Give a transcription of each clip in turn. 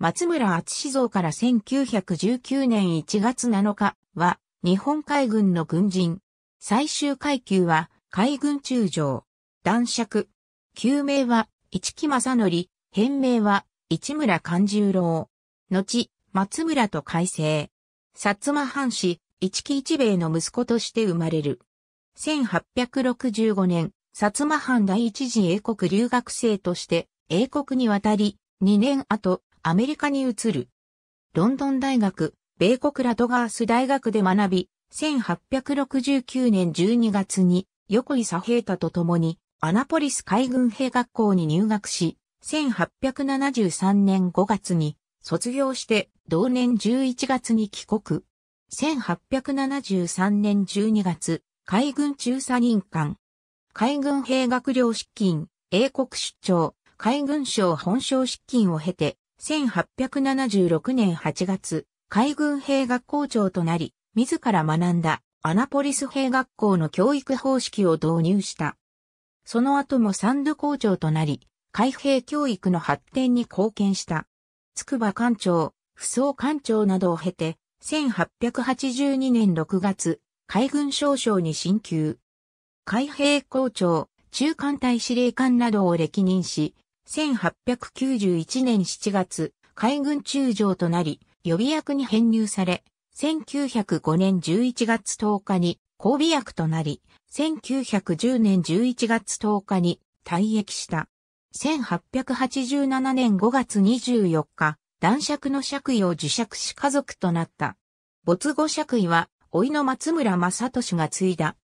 松村厚志像から1919年1月7日は、日本海軍の軍人。最終階級は、海軍中将。男爵。旧名は、市木正則。変名は、市村勘十郎。後、松村と改正。薩摩藩士、市木一兵衛の息子として生まれる。1865年、薩摩藩第一次英国留学生として、英国に渡り、2年後、アメリカに移る。ロンドン大学、米国ラドガース大学で学び、1869年12月に横井佐平太と共にアナポリス海軍兵学校に入学し、1873年5月に卒業して同年11月に帰国。1873年12月、海軍中佐任官。海軍兵学寮出勤、英国出張、海軍省本省出勤を経て、1876年8月、海軍兵学校長となり、自ら学んだアナポリス兵学校の教育方式を導入した。その後も三度校長となり、海兵教育の発展に貢献した。筑波艦長、扶桑艦長などを経て、1882年6月、海軍少将に進級。海兵校長、中艦隊司令官などを歴任し、1891年7月、海軍中将となり、予備役に編入され、1905年11月10日に交尾役となり、1910年11月10日に退役した。1887年5月24日、男爵の爵位を受爵し家族となった。没後爵位は、いの松村正俊が継いだ。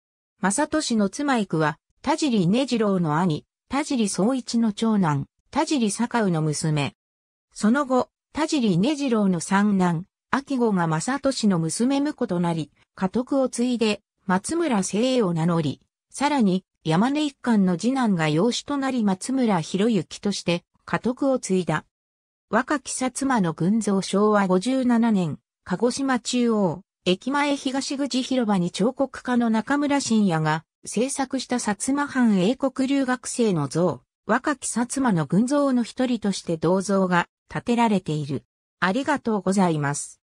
正俊の妻育は、田尻根次郎の兄、田尻総一の長男、田尻坂羽の娘。その後、田尻根次郎の三男、秋子が正俊の娘婿となり、家督を継いで、松村聖栄を名乗り、さらに、山根一貫の次男が養子となり松村博之として、家督を継いだ。若き薩摩の群像昭和57年、鹿児島中央、駅前東口広場に彫刻家の中村信也が制作した薩摩藩英国留学生の像、若き薩摩の群像の一人として銅像が建てられている。ありがとうございます。